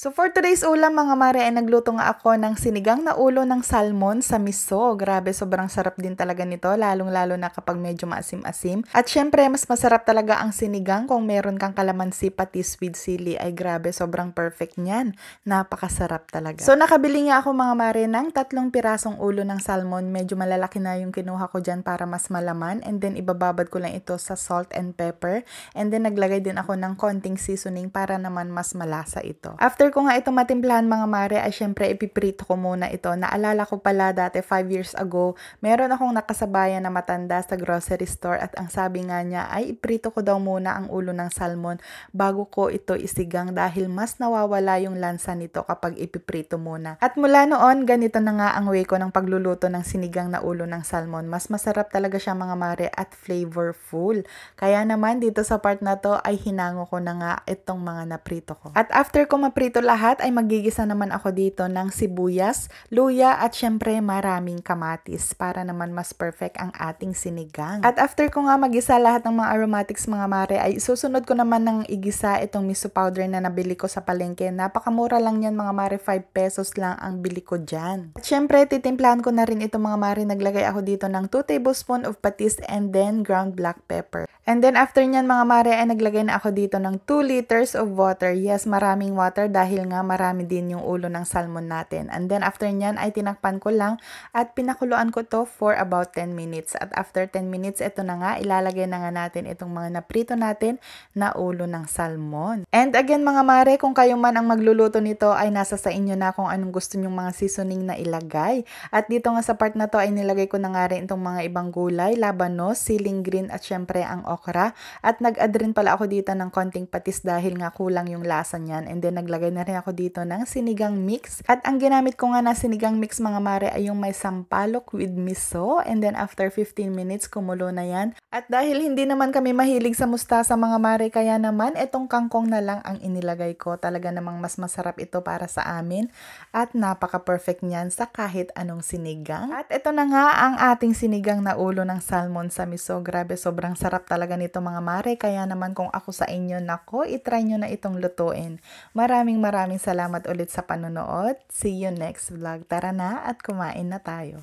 So for today's ulam mga mare, ay nagluto nga ako ng sinigang na ulo ng salmon sa miso. Grabe, sobrang sarap din talaga nito, lalong-lalo na kapag medyo maasim-asim. At syempre, mas masarap talaga ang sinigang kung meron kang kalamansi pati sweet chili. Ay grabe, sobrang perfect niyan. Napakasarap talaga. So nakabili nga ako mga mare ng tatlong pirasong ulo ng salmon. Medyo malalaki na yung kinuha ko dyan para mas malaman. And then ibababad ko lang ito sa salt and pepper. And then naglagay din ako ng konting seasoning para naman mas malasa ito. After After ko nga ito matimplahan mga mare, ay syempre ipiprito ko muna ito. Naalala ko pala dati 5 years ago, meron akong nakasabayan na matanda sa grocery store at ang sabi nga niya ay iprito ko daw muna ang ulo ng salmon bago ko ito isigang dahil mas nawawala yung lansa nito kapag ipiprito muna. At mula noon, ganito na nga ang way ko ng pagluluto ng sinigang na ulo ng salmon. Mas masarap talaga siya mga mare at flavorful. Kaya naman dito sa part na to ay hinango ko na nga itong mga naprito ko. At after ko maprito ito lahat ay magigisa naman ako dito ng sibuyas, luya at syempre maraming kamatis para naman mas perfect ang ating sinigang. At after ko nga magisa lahat ng mga aromatics mga mare ay susunod ko naman ng igisa itong miso powder na nabili ko sa palengke. Napakamura lang yan mga mare, 5 pesos lang ang bili ko dyan. At syempre titimplahan ko na rin itong mga mare, naglagay ako dito ng 2 tablespoon of patis and then ground black pepper. And then after niyan mga mare ay naglagay na ako dito ng 2 liters of water. Yes, maraming water dahil nga marami din yung ulo ng salmon natin. And then after niyan ay tinakpan ko lang at pinakuluan ko to for about 10 minutes. At after 10 minutes, ito na nga, ilalagay na nga natin itong mga naprito natin na ulo ng salmon. And again mga mare, kung kayo man ang magluluto nito ay nasa sa inyo na kung anong gusto nyong mga seasoning na ilagay. At dito nga sa part na to ay nilagay ko na nga rin itong mga ibang gulay, labanos, siling green at syempre ang okra. At nag-add rin pala ako dito ng konting patis dahil nga kulang yung lasa niyan. And then naglagay na rin ako dito ng sinigang mix. At ang ginamit ko nga na sinigang mix mga mare ay yung may sampalok with miso. And then after 15 minutes, kumulo na yan. At dahil hindi naman kami mahilig sa mustasa mga mare, kaya naman itong kangkong na lang ang inilagay ko. Talaga namang mas masarap ito para sa amin. At napaka-perfect niyan sa kahit anong sinigang. At ito na nga ang ating sinigang na ulo ng salmon sa miso. Grabe, sobrang sarap talaga ganito mga mare. Kaya naman kung ako sa inyo, nako, itry nyo na itong lutuin. Maraming maraming salamat ulit sa panonood. See you next vlog. Tara na at kumain na tayo.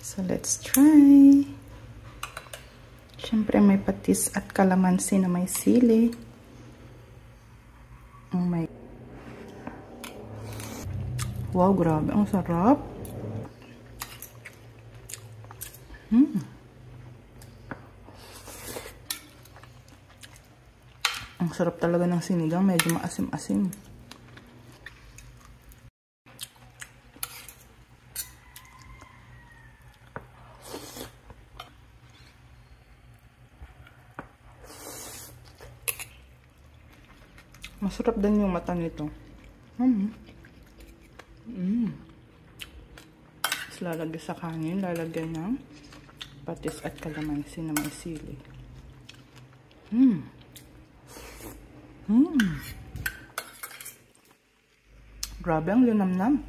So let's try. Siyempre may patis at kalamansi na may sili. Oh my Wow, grabe. Ang sarap. Hmm. Ang sarap talaga ng sinigang. Medyo maasim-asim. Masarap din yung mata nito. Mm. Mm. Lalagyan sa kanin, lalagay ng patis at kalamansi na may sili. Mmm. Mm. Grabe ang linamnam.